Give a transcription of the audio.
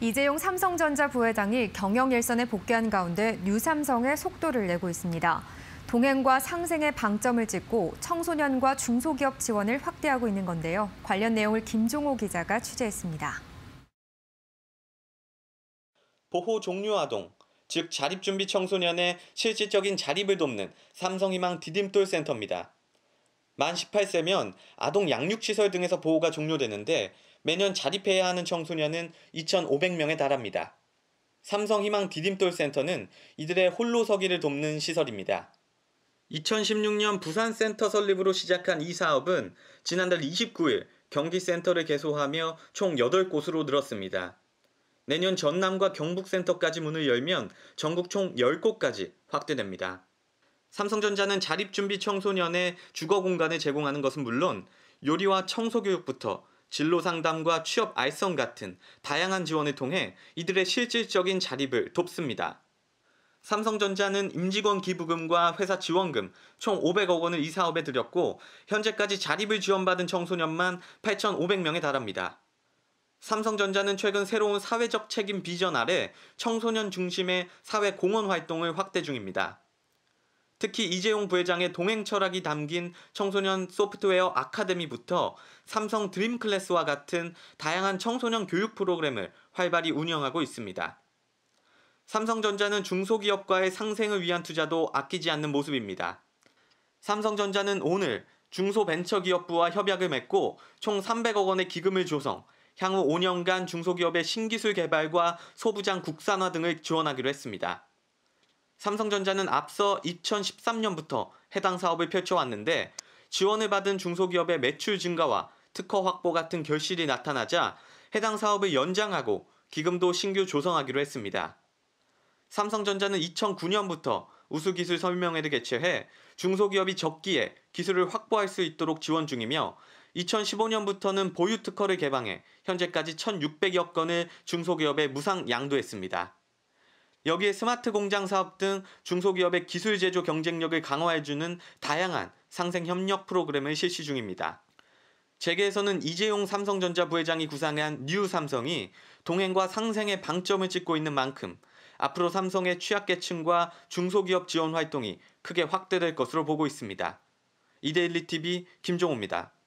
이재용 삼성전자 부회장이 경영 일선에 복귀한 가운데 뉴삼성의 속도를 내고 있습니다. 동행과 상생의 방점을 찍고 청소년과 중소기업 지원을 확대하고 있는 건데요. 관련 내용을 김종호 기자가 취재했습니다. 보호 종료 아동, 즉 자립준비 청소년의 실질적인 자립을 돕는 삼성희망 디딤돌 센터입니다. 만 18세면 아동 양육시설 등에서 보호가 종료되는데 매년 자립해야 하는 청소년은 2,500명에 달합니다. 삼성희망 디딤돌 센터는 이들의 홀로 서기를 돕는 시설입니다. 2016년 부산 센터 설립으로 시작한 이 사업은 지난달 29일 경기 센터를 개소하며 총 8곳으로 늘었습니다. 내년 전남과 경북 센터까지 문을 열면 전국 총 10곳까지 확대됩니다. 삼성전자는 자립준비 청소년의 주거 공간을 제공하는 것은 물론 요리와 청소교육부터 진로 상담과 취업 알선 같은 다양한 지원을 통해 이들의 실질적인 자립을 돕습니다. 삼성전자는 임직원 기부금과 회사 지원금 총 500억 원을 이 사업에 들였고 현재까지 자립을 지원받은 청소년만 8,500명에 달합니다. 삼성전자는 최근 새로운 사회적 책임 비전 아래 청소년 중심의 사회 공헌 활동을 확대 중입니다. 특히 이재용 부회장의 동행 철학이 담긴 청소년 소프트웨어 아카데미부터 삼성 드림 클래스와 같은 다양한 청소년 교육 프로그램을 활발히 운영하고 있습니다. 삼성전자는 중소기업과의 상생을 위한 투자도 아끼지 않는 모습입니다. 삼성전자는 오늘 중소벤처기업부와 협약을 맺고 총 300억 원의 기금을 조성, 향후 5년간 중소기업의 신기술 개발과 소부장 국산화 등을 지원하기로 했습니다. 삼성전자는 앞서 2013년부터 해당 사업을 펼쳐왔는데 지원을 받은 중소기업의 매출 증가와 특허 확보 같은 결실이 나타나자 해당 사업을 연장하고 기금도 신규 조성하기로 했습니다. 삼성전자는 2009년부터 우수기술 설명회를 개최해 중소기업이 적기에 기술을 확보할 수 있도록 지원 중이며 2015년부터는 보유 특허를 개방해 현재까지 1,600여 건을 중소기업에 무상 양도했습니다. 여기에 스마트 공장 사업 등 중소기업의 기술 제조 경쟁력을 강화해주는 다양한 상생 협력 프로그램을 실시 중입니다. 재계에서는 이재용 삼성전자 부회장이 구상한 뉴 삼성이 동행과 상생의 방점을 찍고 있는 만큼 앞으로 삼성의 취약계층과 중소기업 지원 활동이 크게 확대될 것으로 보고 있습니다. 이데일리 TV 김종호입니다.